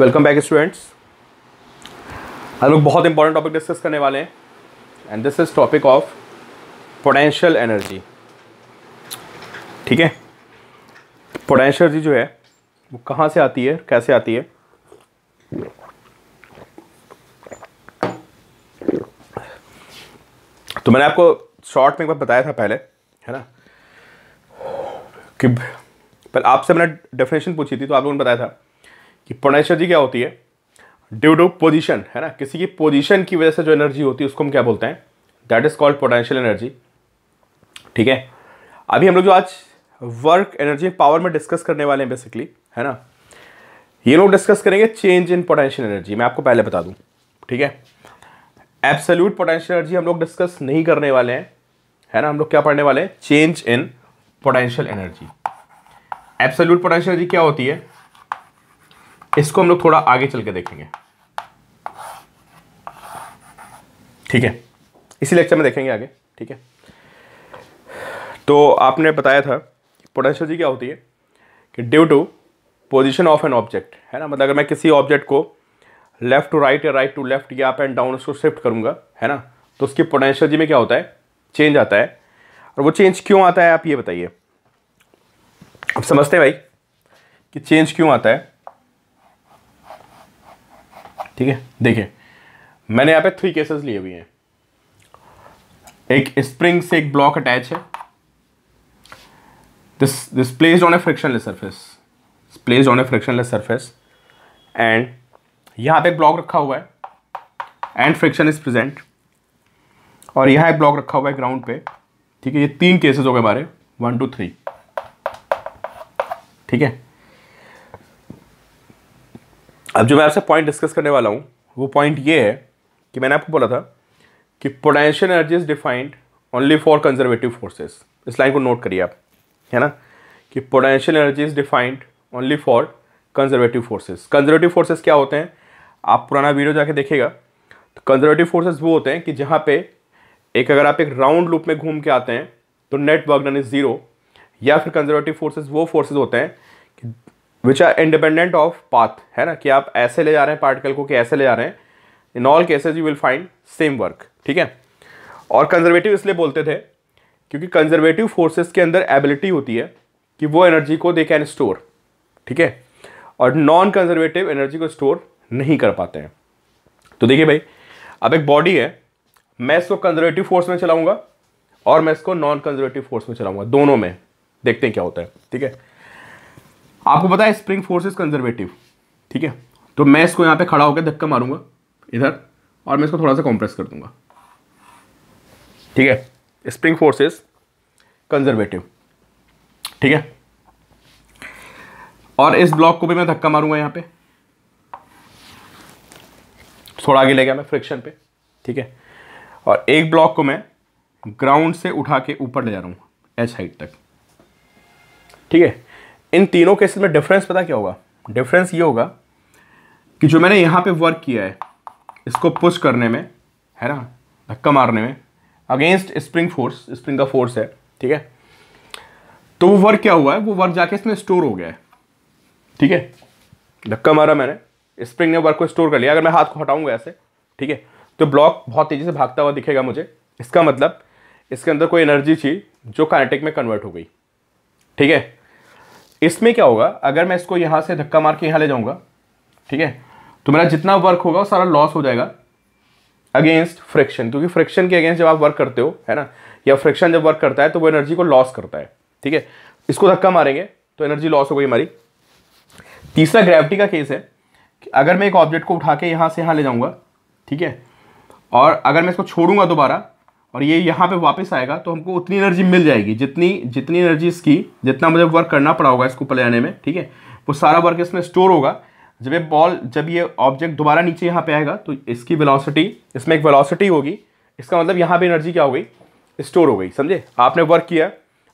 welcome back students हम लोग बहुत इंपॉर्टेंट टॉपिक डिस्कस करने वाले हैं and this is topic of potential energy ठीक है पोटेंशियल एनर्जी जो है वो कहाँ से आती है कैसे आती है तो मैंने आपको शॉर्ट में एक बार बताया था पहले है ना कि पर आपसे मैंने डेफिनेशन पूछी थी तो आप लोगों ने बताया था कि पोटेंशियल एनर्जी क्या होती है ड्यू टू पोजिशन है ना किसी की पोजिशन की वजह से जो एनर्जी होती है उसको हम क्या बोलते हैं that is called potential energy ठीक है अभी हम लोग जो आज वर्क एनर्जी पावर में डिस्कस करने वाले हैं बेसिकली है ना ये लोग डिस्कस करेंगे चेंज इन पोटेंशियल एनर्जी मैं आपको पहले बता दूं ठीक है एब्सोल्यूट पोटेंशियल एनर्जी हम लोग डिस्कस नहीं करने वाले हैं है ना हम लोग क्या पढ़ने वाले हैं change in potential energy absolute potential energy क्या होती है इसको हम लोग थोड़ा आगे चल के देखेंगे ठीक है इसी लेक्चर में देखेंगे आगे ठीक है तो आपने बताया था पोटेंशियल जी क्या होती है कि due to position of an object है ना मतलब अगर मैं किसी ऑब्जेक्ट को लेफ्ट टू राइट या राइट टू लेफ्ट या अप एंड डाउन उसको शिफ्ट करूँगा है ना तो उसकी पोटेंशियल जी में क्या होता है चेंज आता है और वो चेंज क्यों आता है आप ये बताइए अब समझते हैं भाई कि चेंज क्यों आता है ठीक है देखिए मैंने यहाँ पे थ्री केसेस लिए हुए हैं एक स्प्रिंग से एक ब्लॉक अटैच है this this placed on a frictionless surface placed on a frictionless surface and यहाँ पे एक ब्लॉक रखा हुआ है एंड फ्रिक्शन इज प्रेजेंट और यहाँ एक ब्लॉक रखा हुआ है ग्राउंड पे ठीक है ये तीन केसेस हो गए हमारे वन टू थ्री ठीक है अब जो मैं आपसे पॉइंट डिस्कस करने वाला हूँ वो पॉइंट ये है कि मैंने आपको बोला था कि potential energy is defined only for conservative forces इस लाइन को नोट करिए आप है ना कि potential energy is defined only for conservative forces conservative forces क्या होते हैं आप पुराना वीडियो जाके देखेगा तो कंजर्वेटिव फोर्सेज वो होते हैं कि जहाँ पे एक अगर आप एक राउंड लूप में घूम के आते हैं तो net work done is zero या फिर कंजर्वेटिव फोर्सेज वो फोर्सेज होते हैं which are independent of path है ना कि आप ऐसे ले जा रहे हैं पार्टिकल को कि ऐसे ले जा रहे हैं in all cases you will find same work ठीक है और कंजर्वेटिव इसलिए बोलते थे क्योंकि कंजर्वेटिव फोर्सेस के अंदर एबिलिटी होती है कि वो एनर्जी को दे कैन स्टोर ठीक है और नॉन कंजर्वेटिव एनर्जी को स्टोर नहीं कर पाते हैं तो देखिए भाई अब एक बॉडी है मैं इसको कंजर्वेटिव फोर्स में चलाऊंगा और मैं इसको नॉन कंजर्वेटिव फोर्स में चलाऊंगा दोनों में देखते हैं क्या होता है ठीक है आपको पता है स्प्रिंग फोर्स इज कंजर्वेटिव ठीक है तो मैं इसको यहाँ पे खड़ा होकर धक्का मारूंगा इधर और मैं इसको थोड़ा सा कॉम्प्रेस कर दूंगा ठीक है स्प्रिंग फोर्स इज कंजर्वेटिव ठीक है और इस ब्लॉक को भी मैं धक्का मारूंगा यहाँ पे थोड़ा आगे ले गया मैं फ्रिक्शन पे ठीक है और एक ब्लॉक को मैं ग्राउंड से उठा के ऊपर ले जा रहा हूँ एच हाइट तक ठीक है इन तीनों केसेस में डिफरेंस पता क्या होगा डिफरेंस ये होगा कि जो मैंने यहाँ पे वर्क किया है इसको पुश करने में है ना धक्का मारने में अगेंस्ट स्प्रिंग फोर्स स्प्रिंग का फोर्स है ठीक है तो वो वर्क क्या हुआ है वो वर्क जाके इसमें स्टोर हो गया है ठीक है धक्का मारा मैंने स्प्रिंग ने वर्क को स्टोर कर लिया अगर मैं हाथ को हटाऊंगा ऐसे ठीक है तो ब्लॉक बहुत तेज़ी से भागता हुआ दिखेगा मुझे इसका मतलब इसके अंदर कोई एनर्जी थी जो काइनेटिक में कन्वर्ट हो गई ठीक है इसमें क्या होगा अगर मैं इसको यहाँ से धक्का मार के यहाँ ले जाऊँगा ठीक है तो मेरा जितना वर्क होगा वो सारा लॉस हो जाएगा अगेंस्ट फ्रिक्शन क्योंकि फ्रिक्शन के अगेंस्ट जब आप वर्क करते हो है ना या फ्रिक्शन जब वर्क करता है तो वो एनर्जी को लॉस करता है ठीक है इसको धक्का मारेंगे तो एनर्जी लॉस हो गई हमारी तीसरा ग्रेविटी का केस है कि अगर मैं एक ऑब्जेक्ट को उठा के यहाँ से यहाँ ले जाऊँगा ठीक है और अगर मैं इसको छोड़ूंगा दोबारा और ये यहाँ पे वापस आएगा तो हमको उतनी एनर्जी मिल जाएगी जितनी जितनी एनर्जी इसकी जितना मुझे वर्क करना पड़ा होगा इसको आने में ठीक है वो सारा वर्क इसमें स्टोर होगा जब ये बॉल जब ये ऑब्जेक्ट दोबारा नीचे यहाँ पे आएगा तो इसकी वेलोसिटी इसमें एक वेलोसिटी होगी इसका मतलब यहाँ पर एनर्जी क्या हो गई स्टोर हो गई समझे आपने वर्क किया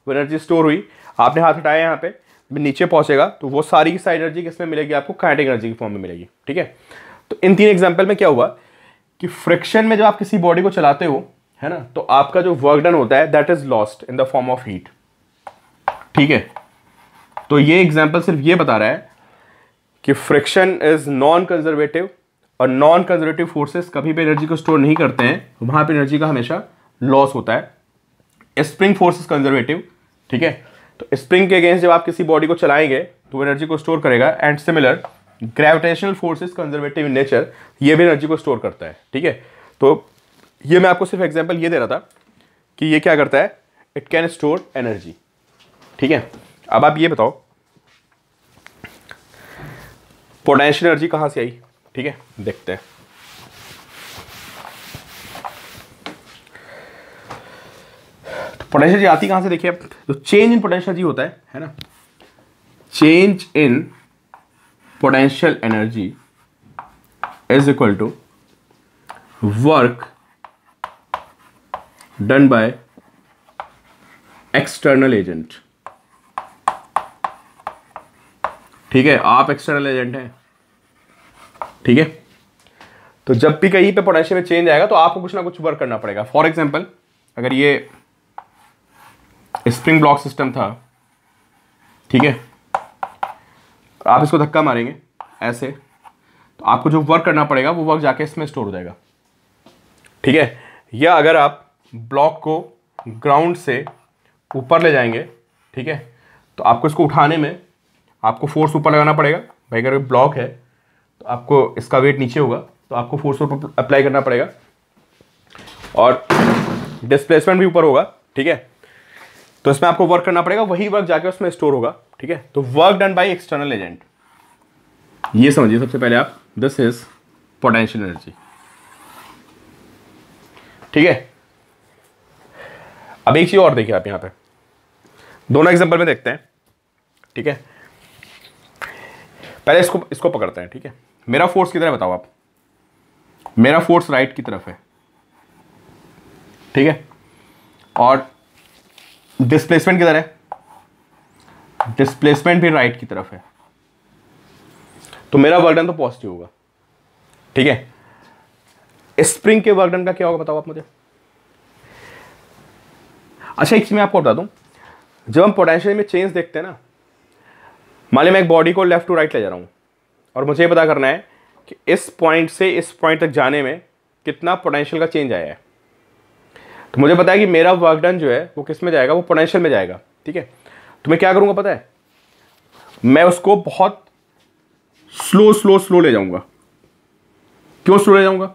वो एनर्जी स्टोर हुई आपने हाथ हटाया यहाँ जब नीचे पहुँचेगा तो वो सारी की सारी एनर्जी किसमें मिलेगी आपको काइनेटिक एनर्जी की फॉर्म में मिलेगी ठीक है तो इन तीन एग्जाम्पल में क्या हुआ कि फ्रिक्शन में जब आप किसी बॉडी को चलाते हो है ना तो आपका जो वर्क डन होता है that is lost in the form of heat ठीक है तो ये एग्जाम्पल सिर्फ ये बता रहा है कि फ्रिक्शन इज नॉन कंजर्वेटिव और नॉन कंजर्वेटिव फोर्सेस कभी भी एनर्जी को स्टोर नहीं करते हैं वहां पे एनर्जी का हमेशा लॉस होता है स्प्रिंग इज कंजर्वेटिव ठीक है तो स्प्रिंग के अगेंस्ट जब आप किसी बॉडी को चलाएंगे तो एनर्जी को स्टोर करेगा and similar gravitational forces conservative in nature ये भी एनर्जी को स्टोर करता है ठीक है तो ये मैं आपको सिर्फ एग्जाम्पल ये दे रहा था कि ये क्या करता है इट कैन स्टोर एनर्जी ठीक है अब आप ये बताओ पोटेंशियल एनर्जी कहां से आई ठीक है देखते हैं पोटेंशियल तो जी आती कहां से देखिए आप तो चेंज इन पोटेंशियल जी होता है है ना change in potential energy is equal to work done by external agent ठीक है आप एक्सटर्नल एजेंट हैं ठीक है तो जब भी कहीं पे पोटेंशियल में चेंज आएगा तो आपको कुछ ना कुछ वर्क करना पड़ेगा फॉर एग्जाम्पल अगर ये स्प्रिंग ब्लॉक सिस्टम था ठीक है आप इसको धक्का मारेंगे ऐसे तो आपको जो वर्क करना पड़ेगा वो वर्क जाके इसमें स्टोर हो जाएगा ठीक है या अगर आप ब्लॉक को ग्राउंड से ऊपर ले जाएंगे ठीक है तो आपको इसको उठाने में आपको फोर्स ऊपर लगाना पड़ेगा भाई अगर ब्लॉक है तो आपको इसका वेट नीचे होगा तो आपको फोर्स ऊपर अप्लाई करना पड़ेगा और डिस्प्लेसमेंट भी ऊपर होगा ठीक है तो इसमें आपको वर्क करना पड़ेगा वही वर्क जाके उसमें स्टोर होगा ठीक है तो work done by external agent ये समझिए सबसे पहले आप दिस इज पोटेंशियल एनर्जी ठीक है अब एक चीज़ और देखिए आप यहां पे दोनों एग्जाम्पल में देखते हैं ठीक है पहले इसको इसको पकड़ते हैं ठीक है मेरा फोर्स किधर है बताओ आप मेरा फोर्स राइट की तरफ है ठीक है और डिस्प्लेसमेंट किधर है डिस्प्लेसमेंट भी राइट की तरफ है तो मेरा वर्डन तो पॉजिटिव होगा ठीक है स्प्रिंग के वर्डन का क्या होगा बताओ आप मुझे अच्छा एक चीज़ मैं आपको बता दूँ जब हम पोटेंशियल में चेंज देखते हैं ना मान ली मैं एक बॉडी को लेफ़्ट टू राइट ले जा रहा हूँ और मुझे ये पता करना है कि इस पॉइंट से इस पॉइंट तक जाने में कितना पोटेंशियल का चेंज आया है तो मुझे पता है कि मेरा वर्क डन जो है वो किस में जाएगा वो पोटेंशियल में जाएगा ठीक है तो मैं क्या करूँगा पता है मैं उसको बहुत स्लो स्लो स्लो ले जाऊँगा क्यों स्लो ले जाऊँगा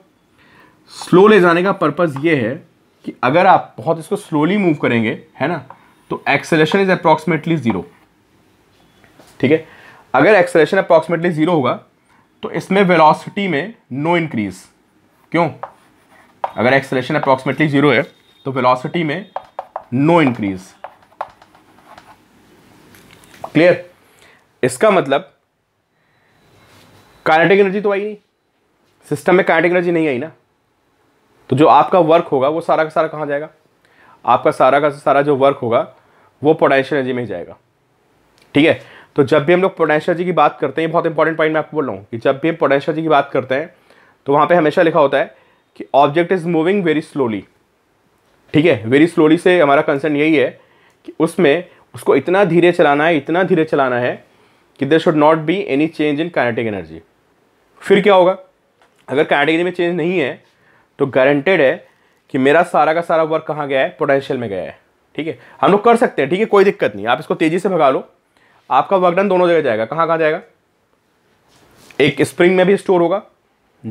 स्लो ले जाने का पर्पज़ ये है कि अगर आप बहुत इसको स्लोली मूव करेंगे है ना तो एक्सेलेशन इज अप्रोक्सीमेटली ज़ीरो ठीक है अगर एक्सेलेशन अप्रोक्सीमेटली ज़ीरो होगा तो इसमें वेलोसिटी में नो इंक्रीज क्यों अगर एक्सेलेशन अप्रोक्सीमेटली ज़ीरो है तो वेलोसिटी में नो इंक्रीज क्लियर इसका मतलब काइनेटिक एनर्जी तो आई नहीं सिस्टम में काइनेटिक एनर्जी नहीं आई ना तो जो आपका वर्क होगा वो सारा का सारा कहाँ जाएगा आपका सारा का सारा जो वर्क होगा वो पोटेंशियल एनर्जी में ही जाएगा ठीक है तो जब भी हम लोग पोटेंशियल एनर्जी की बात करते हैं बहुत इंपॉर्टेंट पॉइंट मैं आपको बोल रहा हूँ कि जब भी हम पोटेंशियल एनर्जी की बात करते हैं तो वहाँ पर हमेशा लिखा होता है कि object is moving very slowly ठीक है वेरी स्लोली से हमारा कंसर्न यही है कि उसमें उसको इतना धीरे चलाना है इतना धीरे चलाना है कि there should not be any change in kinetic energy फिर क्या होगा अगर कैनेटिक एनर्जी में चेंज नहीं है तो गारंटेड है कि मेरा सारा का सारा वर्क कहाँ गया है पोटेंशियल में गया है ठीक है हम लोग कर सकते हैं ठीक है कोई दिक्कत नहीं आप इसको तेज़ी से भगा लो आपका वर्क डन दोनों जगह जाएगा कहाँ कहाँ जाएगा एक स्प्रिंग में भी स्टोर होगा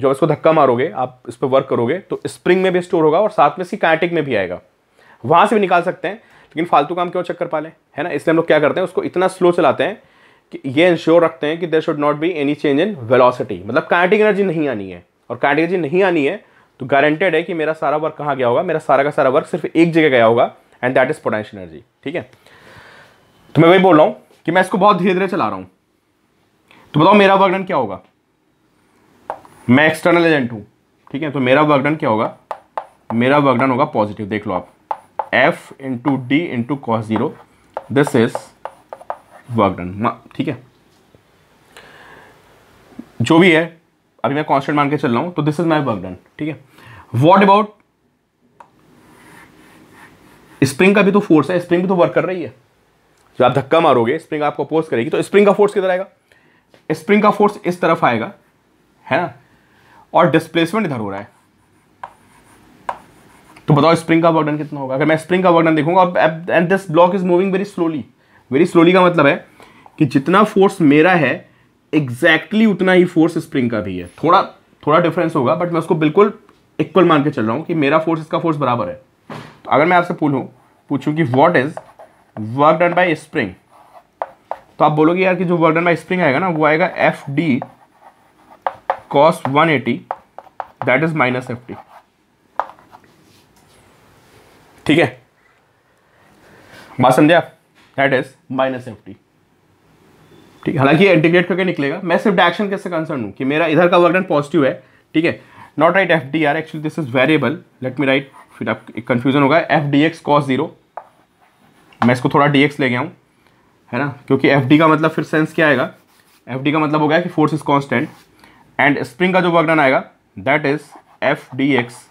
जो इसको धक्का मारोगे आप इस पर वर्क करोगे तो स्प्रिंग में भी स्टोर होगा और साथ में इसकी कैटिक में भी आएगा वहाँ से भी निकाल सकते हैं लेकिन फालतू काम क्यों चक्कर लें है ना इसलिए हम लोग क्या करते हैं उसको इतना स्लो चलाते हैं कि ये इंश्योर रखते हैं कि there should not be any change in velocity मतलब कैटिक एनर्जी नहीं आनी है और कैटिक एनर्जी नहीं आनी है तो गारंटेड है कि मेरा सारा वर्क कहाँ गया होगा मेरा सारा का सारा वर्क सिर्फ एक जगह गया होगा and that is potential energy ठीक है तो मैं वही बोल रहा हूँ कि मैं इसको बहुत धीरे धीरे चला रहा हूँ तो बताओ मेरा वर्कडन क्या होगा मैं एक्सटर्नल एजेंट हूँ ठीक है तो मेरा वर्कडन क्या होगा मेरा वर्कडन होगा पॉजिटिव देख लो आप F into D into cos zero this is work done ठीक है जो भी है अभी मैं कॉन्स्टेंट मान के चल रहा हूँ तो दिस इज माई वर्कडन ठीक है वॉट अबाउट स्प्रिंग का भी तो फोर्स है स्प्रिंग भी तो वर्क कर रही है जब आप धक्का मारोगे स्प्रिंग आपको अपोज करेगी तो स्प्रिंग का फोर्स किधर आएगा स्प्रिंग का फोर्स इस तरफ आएगा है ना और डिस्प्लेसमेंट इधर हो रहा है तो बताओ स्प्रिंग का वर्डन कितना होगा अगर मैं स्प्रिंग का वर्डन देखूंगा and this block is moving very slowly very slowly का मतलब है कि जितना फोर्स मेरा है एग्जैक्टली exactly उतना ही फोर्स स्प्रिंग का भी है थोड़ा थोड़ा डिफरेंस होगा बट मैं उसको बिल्कुल इक्वल मान के चल रहा हूँ कि मेरा फोर्स इसका फोर्स बराबर है तो अगर मैं आपसे पूछूँ पूछूँ कि what is work done by spring तो आप बोलोगे यार कि जो वर्क डन बाई स्प्रिंग आएगा ना वो आएगा F D cos one eighty that is minus F D ठीक है बात समझे आप that is minus F D ठीक है हालांकि इंटीग्रेट करके निकलेगा मैं सिर्फ डायरेक्शन कैसे कंसर्न हूँ कि मेरा इधर का वर्क डन पॉजिटिव है ठीक है not right F D are actually this is variable let me write फिर आप कन्फ्यूजन होगा F D X cos zero मैं इसको थोड़ा डी एक्स ले गया हूँ है ना क्योंकि एफ डी का मतलब फिर सेंस क्या आएगा एफ डी का मतलब हो गया कि force is constant and spring का जो वर्क डन आएगा that is F D X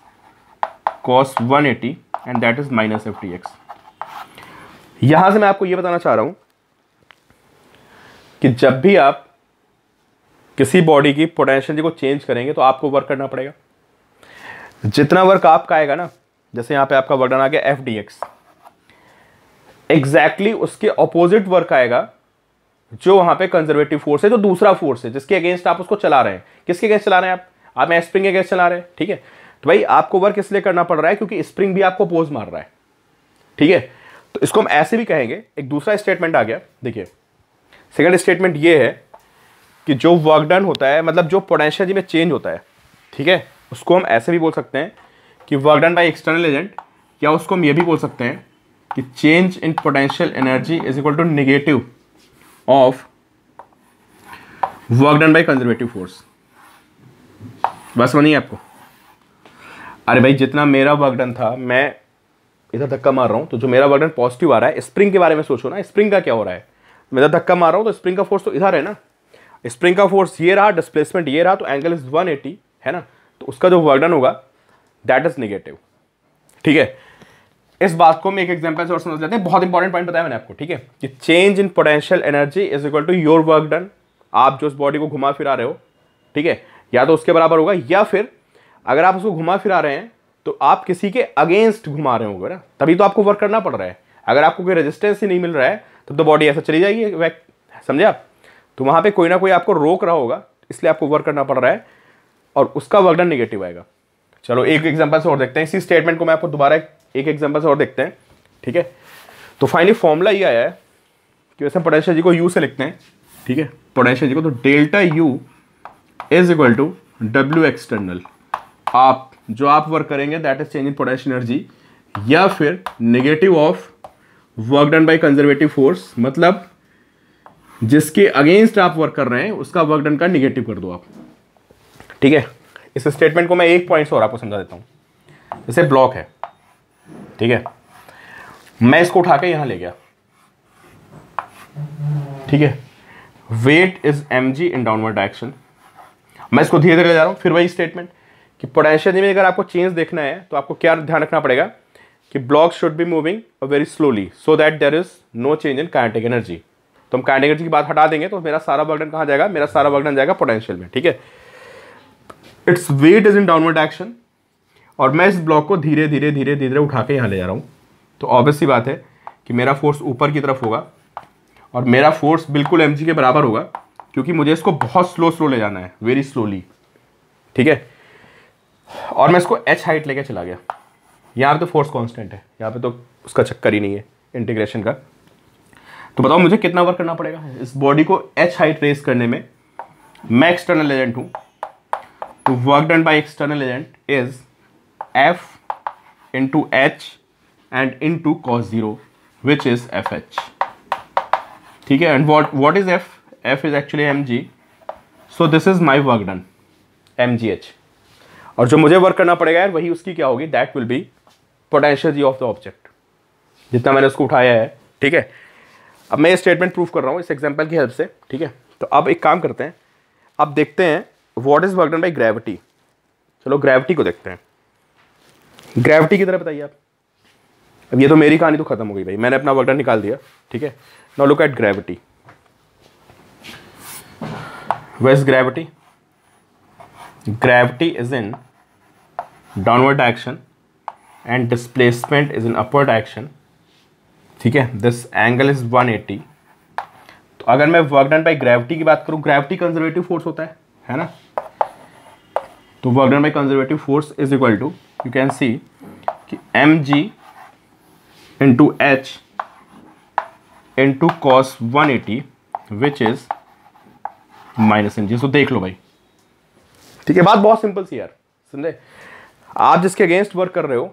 cos one eighty and that is minus F D X यहाँ से मैं आपको ये बताना चाह रहा हूँ कि जब भी आप किसी बॉडी की पोटेंशियल जी को चेंज करेंगे तो आपको वर्क करना पड़ेगा जितना वर्क आपका आएगा ना जैसे यहां पे आपका वर्क डन आ गया एफ डी एक्स एग्जैक्टली उसके ऑपोजिट वर्क आएगा जो वहां पे कंजर्वेटिव फोर्स है जो दूसरा फोर्स है जिसके अगेंस्ट आप उसको चला रहे हैं किसके अगेंस्ट चला रहे हैं आप आप स्प्रिंग के अगेंस्ट चला रहे हैं ठीक है तो भाई आपको वर्क इसलिए करना पड़ रहा है क्योंकि स्प्रिंग भी आपको पोज मार रहा है ठीक है तो इसको हम ऐसे भी कहेंगे एक दूसरा स्टेटमेंट आ गया देखिए सेकेंड स्टेटमेंट ये है कि जो वर्क डन होता है मतलब जो पोटेंशियल जी में चेंज होता है ठीक है उसको हम ऐसे भी बोल सकते हैं कि work done by external agent या उसको हम ये भी बोल सकते हैं कि change in potential energy is equal to negative of work done by conservative force बस वो नहीं आपको अरे भाई जितना मेरा वर्क डन था मैं इधर धक्का मार रहा हूँ तो जो मेरा वर्क डन पॉजिटिव आ रहा है स्प्रिंग के बारे में सोचो ना स्प्रिंग का क्या हो रहा है मैं इधर धक्का मार रहा हूँ तो स्प्रिंग का फोर्स तो इधर है ना स्प्रिंग का फोर्स ये रहा डिस्प्लेसमेंट ये रहा तो एंगल इज 180 है ना तो उसका जो वर्कडन होगा दैट इज निगेटिव ठीक है इस बात को मैं एक एग्जांपल से और समझ लेते हैं बहुत इंपॉर्टेंट पॉइंट बताया मैंने आपको ठीक है कि change in potential energy is equal to your work done आप जो उस बॉडी को घुमा फिरा रहे हो ठीक है या तो उसके बराबर होगा या फिर अगर आप उसको घुमा फिरा रहे हैं तो आप किसी के अगेंस्ट घुमा रहे होंगे ना तभी तो आपको वर्क करना पड़ रहा है अगर आपको कोई रेजिस्टेंस ही नहीं मिल रहा है तब तो बॉडी ऐसा चली जाएगी समझे आप तो वहाँ पे कोई ना कोई आपको रोक रहा होगा इसलिए आपको वर्क करना पड़ रहा है और उसका वर्कडन निगेटिव आएगा चलो एक एग्जाम्पल से और देखते हैं इसी स्टेटमेंट को मैं आपको दोबारा एक एग्जाम्पल से और देखते हैं ठीक है तो फाइनली फॉर्मूला ये आया है कि वैसे पोटेंशियल जी को यू से लिखते हैं ठीक है पोटेंशियल जी को तो delta U is equal to W external आप जो आप वर्क करेंगे that is change in potential energy या फिर negative of work done by conservative force मतलब जिसके अगेंस्ट आप वर्क कर रहे हैं उसका वर्क डन का निगेटिव कर दो आप ठीक है इस स्टेटमेंट को मैं एक पॉइंट और आपको समझा देता हूं जैसे ब्लॉक है ठीक है मैं इसको उठा के ले गया ठीक है weight is M G in downward direction मैं इसको धीरे धीरे जा रहा हूं फिर वही स्टेटमेंट कि पोटेंशियल में अगर आपको चेंज देखना है तो आपको क्या ध्यान रखना पड़ेगा कि block should be moving very slowly so that there is no change in kinetic energy तो हम काइनेटिक की बात हटा देंगे तो मेरा सारा वर्गन कहाँ जाएगा मेरा सारा वर्गन जाएगा पोटेंशियल में ठीक है its weight is in downward action और मैं इस ब्लॉक को धीरे धीरे धीरे धीरे उठा के यहाँ ले जा रहा हूँ तो ऑब्वियसली बात है कि मेरा फोर्स ऊपर की तरफ होगा और मेरा फोर्स बिल्कुल एम के बराबर होगा क्योंकि मुझे इसको बहुत स्लो स्लो ले जाना है वेरी स्लोली ठीक है और मैं इसको एच हाइट लेके चला गया यहाँ पे तो फोर्स कांस्टेंट है यहाँ पे तो उसका चक्कर ही नहीं है इंटीग्रेशन का तो बताओ मुझे कितना वर्क करना पड़ेगा इस बॉडी को एच हाइट रेस करने में मैं एक्सटर्नल एजेंट हूं तो work done by external agent is F into H and into cos zero which is F H ठीक है and what what is F F is actually M G so this is my work done M G H और जो मुझे work करना पड़ेगा यार वही उसकी क्या होगी that will be potential G of the object जितना मैंने उसको उठाया है ठीक है अब मैं ये स्टेटमेंट प्रूफ कर रहा हूँ इस एग्जाम्पल की हेल्प से ठीक है तो अब एक काम करते हैं अब देखते हैं what is work done by gravity चलो ग्रेविटी को देखते हैं ग्रेविटी की तरह बताइए आप अब ये तो मेरी कहानी तो खत्म हो गई भाई मैंने अपना वर्कडन निकाल दिया ठीक है no look at gravity west gravity gravity is in downward action and displacement is in upward action ठीक है दिस एंगल इज 180 तो अगर मैं वर्क डन बाई ग्रेविटी की बात करूँ ग्रेविटी कंजर्वेटिव फोर्स होता है है ना तो work done by conservative force is equal to you can see कि M G into H into cos one eighty which is minus M G so देख लो भाई ठीक है बात बहुत सिंपल सी यार समझे आप जिसके अगेंस्ट वर्क कर रहे हो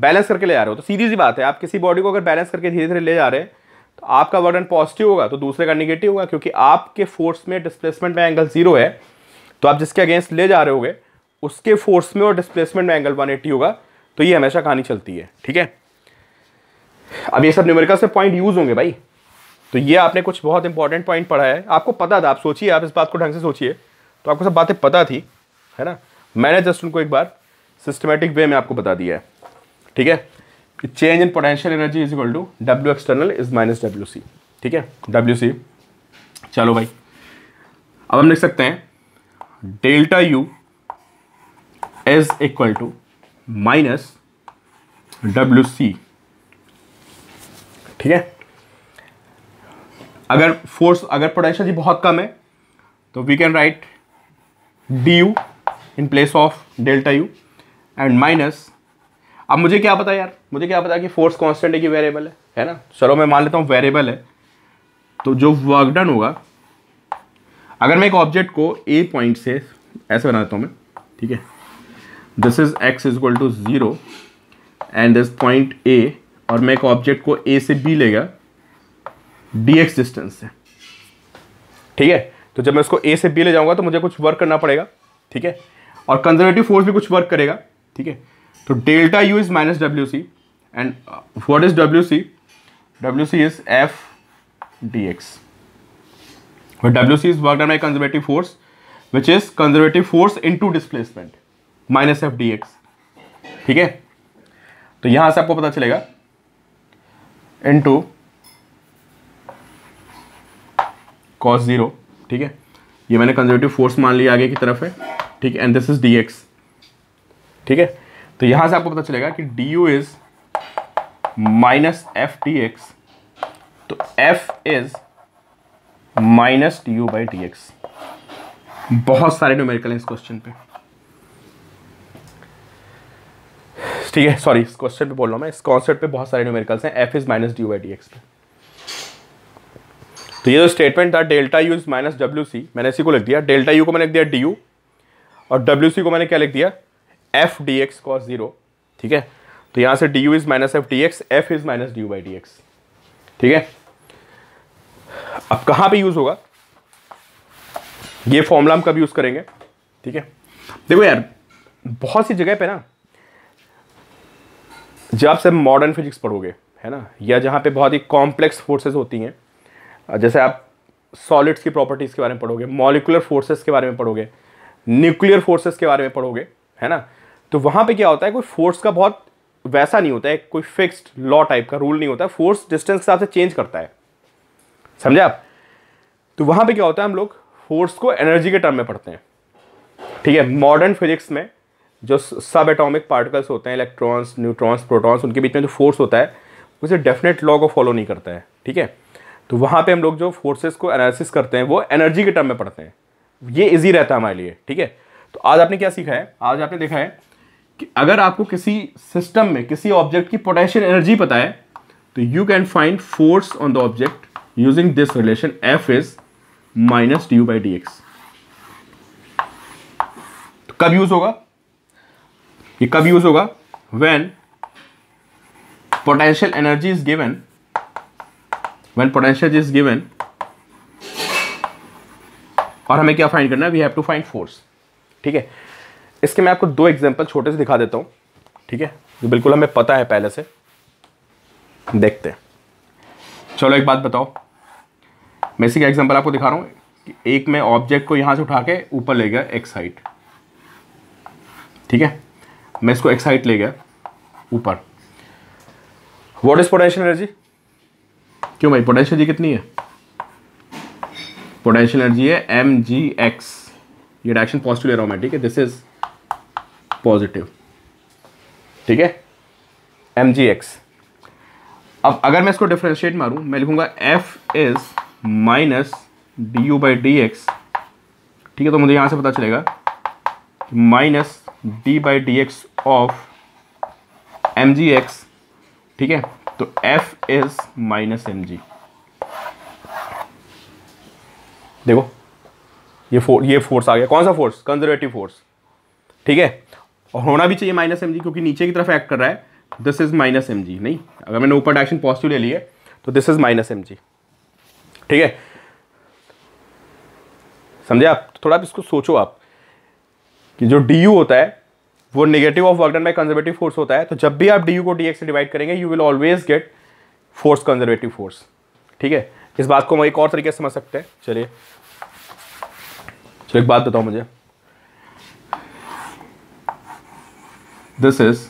बैलेंस करके ले जा रहे हो तो सीधी सी बात है आप किसी बॉडी को अगर बैलेंस करके धीरे धीरे ले जा रहे हैं तो आपका वर्डन पॉजिटिव होगा तो दूसरे का निगेटिव होगा क्योंकि आपके फोर्स में डिस्प्लेसमेंट में एंगल जीरो है तो आप जिसके अगेंस्ट ले जा रहे होगे उसके फोर्स में और डिस्प्लेसमेंट में एंगल वन होगा तो ये हमेशा कहानी चलती है ठीक है अब ये सब न्यूमेरिकल से पॉइंट यूज़ होंगे भाई तो ये आपने कुछ बहुत इंपॉर्टेंट पॉइंट पढ़ा है आपको पता था आप सोचिए आप इस बात को ढंग से सोचिए तो आपको सब बातें पता थी है ना मैंने जस्ट उनको एक बार सिस्टमेटिक वे में आपको बता दिया है ठीक है change in potential energy is equal to W external is minus W C ठीक है डब्ल्यू सी चलो भाई अब हम लिख सकते हैं delta U is equal to minus W C ठीक है अगर फोर्स अगर पोटेंशियल जी बहुत कम है तो we can write D U in place of delta U and minus अब मुझे क्या पता यार मुझे क्या पता कि फोर्स कॉन्स्टेंट है कि वेरिएबल है है ना चलो मैं मान लेता हूँ वेरिएबल है तो जो वर्क डन होगा अगर मैं एक ऑब्जेक्ट को ए पॉइंट से ऐसे बना देता हूँ मैं ठीक है this is X is equal to zero and this point A और मैं एक ऑब्जेक्ट को ए से बी लेगा डी एक्स डिस्टेंस से ठीक है तो जब मैं उसको ए से बी ले जाऊँगा तो मुझे कुछ वर्क करना पड़ेगा ठीक है और कंजर्वेटिव फोर्स भी कुछ वर्क करेगा ठीक है तो delta U is minus W C and what is W C W C is F D X W C is work done my conservative force which is conservative force into displacement minus F D X ठीक है तो यहां से आपको पता चलेगा इन to cos zero ठीक है ये मैंने कंजर्वेटिव फोर्स मान लिया आगे की तरफ है ठीक है and this is D X ठीक है तो यहां से आपको पता चलेगा कि D U is minus F D X तो F is minus D U by D X बहुत सारे न्यूमेरिकल हैं इस क्वेश्चन पे ठीक है सॉरी इस क्वेश्चन पे बोल रहा हूं मैं इस कॉन्सेप्ट पे बहुत सारे न्यूमेरिकल्स हैं F is minus D U by D X पे तो ये जो स्टेटमेंट था delta U is minus W C मैंने इसी को लिख दिया डेल्टा यू को मैंने लिख दिया डी यू और डब्ल्यू सी को मैंने क्या लिख दिया F D X cos zero ठीक है तो यहां से D U is minus F D X F is minus D U by D X ठीक है अब कहां पे यूज़ होगा ये फॉर्मूला हम कब यूज़ करेंगे ठीक है देखो यार बहुत सी जगह पे ना जब से मॉडर्न फिजिक्स पढ़ोगे है ना या जहां पे बहुत ही कॉम्प्लेक्स फोर्सेस होती हैं जैसे आप सॉलिड्स की प्रॉपर्टीज़ के बारे में पढ़ोगे मॉलिकुलर फोर्सेस के बारे में पढ़ोगे न्यूक्लियर फोर्सेस के बारे में पढ़ोगे है ना तो वहाँ पे क्या होता है कोई फोर्स का बहुत वैसा नहीं होता है कोई फिक्स्ड लॉ टाइप का रूल नहीं होता है फोर्स डिस्टेंस के हिसाब से चेंज करता है समझे आप तो वहाँ पे क्या होता है हम लोग फोर्स को एनर्जी के टर्म में पढ़ते हैं ठीक है मॉडर्न फिजिक्स में जो सब एटॉमिक पार्टिकल्स होते हैं इलेक्ट्रॉन्स न्यूट्रॉन्स प्रोटॉन्स उनके बीच में जो फोर्स होता है उसे डेफिनेट लॉ को फॉलो नहीं करता है ठीक है तो वहाँ पे हम लोग जो फोर्सेस को एनालिसिस करते हैं वो एनर्जी के टर्म में पढ़ते हैं ये इजी रहता है हमारे लिए ठीक है तो आज आपने क्या सीखा है आज आपने देखा है अगर आपको किसी सिस्टम में किसी ऑब्जेक्ट की पोटेंशियल एनर्जी पता है तो you can find force on the object using this relation F is minus D U by D X कब यूज होगा ये कब यूज होगा when potential energy is given when potential is given और हमें क्या फाइंड करना है we have to find force ठीक है इसके मैं आपको दो एग्जाम्पल छोटे से दिखा देता हूँ ठीक है जो बिल्कुल हमें पता है पहले से देखते हैं चलो एक बात बताओ मैं इसी का एग्जाम्पल आपको दिखा रहा हूँ कि एक मैं ऑब्जेक्ट को यहाँ से उठा के ऊपर ले गया एक्स हाइट ठीक है मैं इसको एक्स हाइट ले गया ऊपर वॉट इज पोटेंशियल एनर्जी क्यों भाई पोटेंशियल एनर्जी कितनी है पोटेंशियल एनर्जी है एम जी एक्स ये डायरेक्शन पॉजिटिव ले रहा हूँ मैं ठीक है दिस इज़ पॉजिटिव ठीक है एम जी एक्स अब अगर मैं इसको डिफ्रेंशिएट मारूं मैं लिखूंगा F is minus D U by D X ठीक है तो मुझे यहां से पता चलेगा minus D by D X of M G X ठीक है तो F is minus M G देखो ये फोर्स ये फोर्स आ गया कौन सा फोर्स कंजर्वेटिव फोर्स ठीक है और होना भी चाहिए माइनस एम क्योंकि नीचे की तरफ एक्ट कर रहा है दिस इज माइनस एम नहीं अगर मैंने ऊपर डायरेक्शन पॉजिटिव ले लिया तो दिस इज माइनस एम ठीक है समझे आप थोड़ा आप इसको सोचो आप कि जो डी यू होता है वो negative of work done by conservative force होता है तो जब भी आप डी यू को डी एक्स से डिवाइड करेंगे you will always get force conservative force ठीक है इस बात को हम एक और तरीके से समझ सकते हैं चलिए चलो एक बात बताओ मुझे this is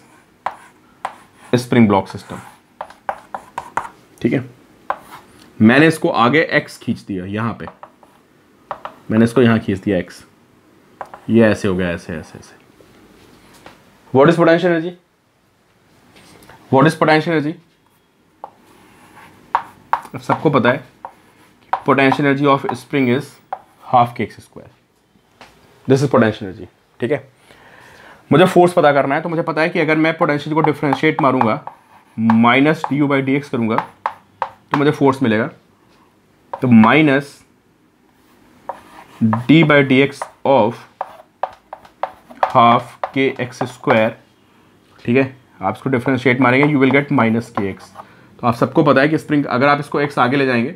spring block system ठीक है मैंने इसको आगे एक्स खींच दिया यहां पे मैंने इसको यहां खींच दिया एक्स ये ऐसे हो गया ऐसे ऐसे ऐसे what is potential energy what is potential energy सबको पता है potential energy of spring is half K X square this is potential energy ठीक है मुझे फोर्स पता करना है तो मुझे पता है कि अगर मैं पोटेंशियल को डिफ्रेंशिएट मारूंगा minus D U by D X करूंगा तो मुझे फोर्स मिलेगा तो minus D by D X of half K X square ठीक है आप इसको डिफ्रेंशिएट मारेंगे you will get minus K X तो आप सबको पता है कि स्प्रिंग अगर आप इसको एक्स आगे ले जाएंगे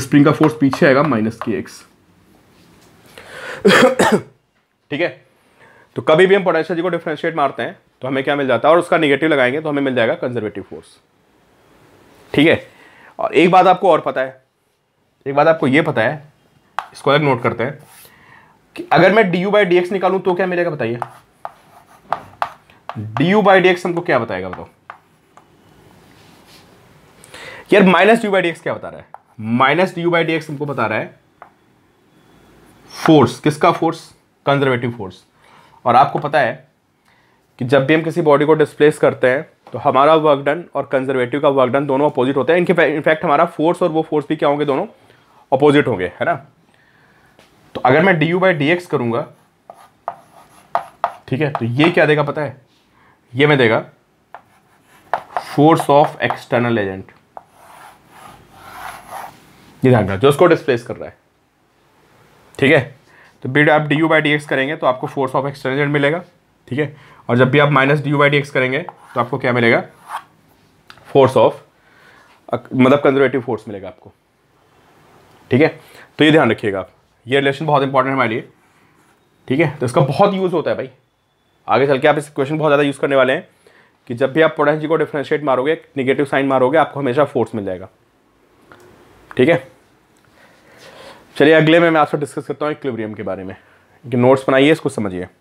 स्प्रिंग का फोर्स पीछे आएगा माइनस के एक्स ठीक है तो कभी भी हम पोटेंशियल जी को डिफ्रेंशिएट मारते हैं तो हमें क्या मिल जाता है और उसका निगेटिव लगाएंगे तो हमें मिल जाएगा कंजर्वेटिव फोर्स ठीक है और एक बात आपको और पता है एक बात आपको यह पता है इसको अलग नोट करते हैं कि अगर मैं D U by D X तो क्या मिलेगा बताइए D U by D X हमको क्या बताएगा बताओ यार minus U by D X क्या बता रहा है minus D U by D X हमको बता रहा है फोर्स किसका फोर्स कंजर्वेटिव फोर्स और आपको पता है कि जब भी हम किसी बॉडी को डिस्प्लेस करते हैं तो हमारा वर्क डन और कंजर्वेटिव का वर्क डन दोनों अपोजिट होते हैं इनके इनफैक्ट हमारा फोर्स और वो फोर्स भी क्या होंगे दोनों अपोजिट होंगे है ना तो अगर मैं D U by D X करूंगा ठीक है तो ये क्या देगा पता है ये मैं देगा फोर्स ऑफ एक्सटर्नल एजेंट ये ध्यान रखना जो उसको डिस्प्लेस कर रहा है ठीक है तो बेटा आप D U by D X करेंगे तो आपको फोर्स ऑफ एक्सटेंजेंट मिलेगा ठीक है और जब भी आप minus D U by D X करेंगे तो आपको क्या मिलेगा फोर्स ऑफ मतलब कंजर्वेटिव फोर्स मिलेगा आपको ठीक है तो ये ध्यान रखिएगा आप ये रिलेशन बहुत इंपॉर्टेंट है हमारे लिए ठीक है तो इसका बहुत यूज़ होता है भाई आगे चल के आप इस क्वेश्चन बहुत ज़्यादा यूज़ करने वाले हैं कि जब भी आप पोटेंशियल को डिफ्रेंशिएट मारोगे निगेटिव साइन मारोगे आपको हमेशा फोर्स मिल जाएगा ठीक है चलिए अगले में मैं आपसे डिस्कस करता हूँ इक्विलिब्रियम के बारे में नोट्स बनाइए इसको समझिए